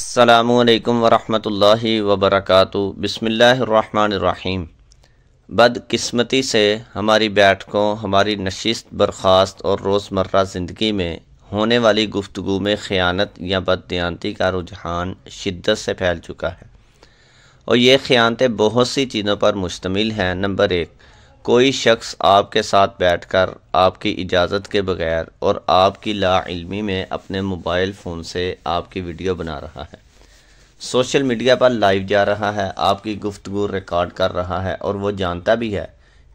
असलकम वरहमल वबरक बसमीम बदकस्मती से हमारी बैठकों हमारी नशस्त बर्खास्त और रोज़मर्रा ज़िंदगी में होने वाली गुफ्तु में ख़ियानत या बददयांती का रुझान शिद्दत से फैल चुका है और ये ख़ियानतें बहुत सी चीज़ों पर मुश्तमिल हैं नंबर एक कोई शख्स आपके साथ बैठकर आपकी इजाज़त के बगैर और आपकी लाइलमी में अपने मोबाइल फ़ोन से आपकी वीडियो बना रहा है सोशल मीडिया पर लाइव जा रहा है आपकी गुफ्तु रिकॉर्ड कर रहा है और वो जानता भी है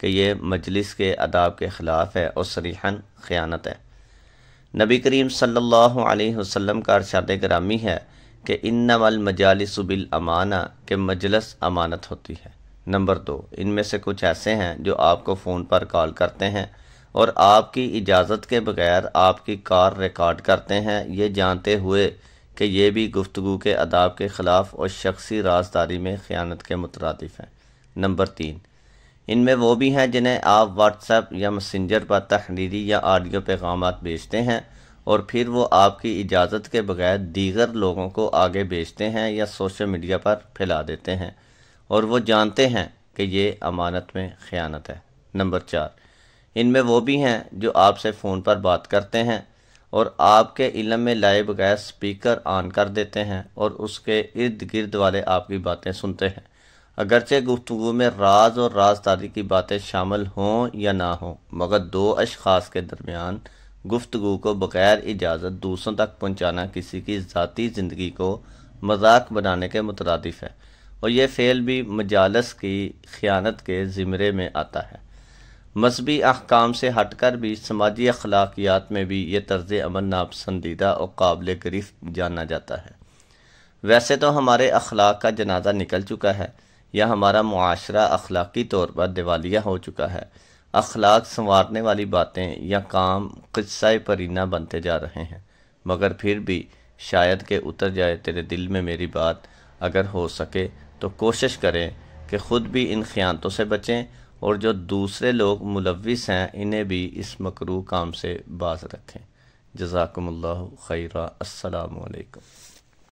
कि ये मजलिस के अदाब के ख़िलाफ़ है और सरीहन ख़यानत है नबी करीम सल्लल्लाहु अलैहि वसल्लम का अरशाद ग्रामी है कि इन नमल मजालस अमाना के मजलस अमानत होती है नंबर दो इनमें से कुछ ऐसे हैं जो आपको फ़ोन पर कॉल करते हैं और आपकी इजाज़त के बगैर आपकी कार रिकॉर्ड करते हैं ये जानते हुए कि ये भी गुफ्तु के अदाब के ख़िलाफ़ और शख्सी राजदारी में ख़यानत के मुतरदफ़ हैं नंबर तीन इनमें वो भी हैं जिन्हें आप व्हाट्सएप या मैसेंजर पर तहरीरी या आडियो पैगाम भेजते हैं और फिर वो आपकी इजाज़त के बगैर दीगर लोगों को आगे भेजते हैं या सोशल मीडिया पर फैला देते हैं और वो जानते हैं कि ये अमानत में ख़यानत है नंबर चार इनमें वो भी हैं जो आपसे फ़ोन पर बात करते हैं और आपके इलम में लाए बगैर स्पीकर ऑन कर देते हैं और उसके इर्द गिर्द वाले आपकी बातें सुनते हैं अगरचे गुफ्तु में राज और राजदारी की बातें शामिल हों या ना हों मगर दो अशखास के दरमियान गुफ्तु को बग़ैर इजाज़त दूसरों तक पहुँचाना किसी की ज़ाती ज़िंदगी को मजाक बनाने के मुतरदफ़ है और यह फ़ेल भी मजालस की ख़ियानत के ज़िमरे में आता है मजहबी अहकाम से हट कर भी समाजी अखलाकियात में भी ये तर्ज अमल नापसंदीदा और काबिल गिरफ जाना जाता है वैसे तो हमारे अखलाक का जनाजा निकल चुका है या हमारा माशरा अखलाकी तौर पर दिवालिया हो चुका है अखलाक संवारने वाली बातें या काम कस्सा परीना बनते जा रहे हैं मगर फिर भी शायद के उतर जाए तेरे दिल में मेरी बात अगर हो सके तो कोशिश करें कि ख़ुद भी इन ख़्यातों से बचें और जो दूसरे लोग मुलविस हैं इन्हें भी इस मकरू काम से बाज रखें जजाकम्ला खैरा असलकम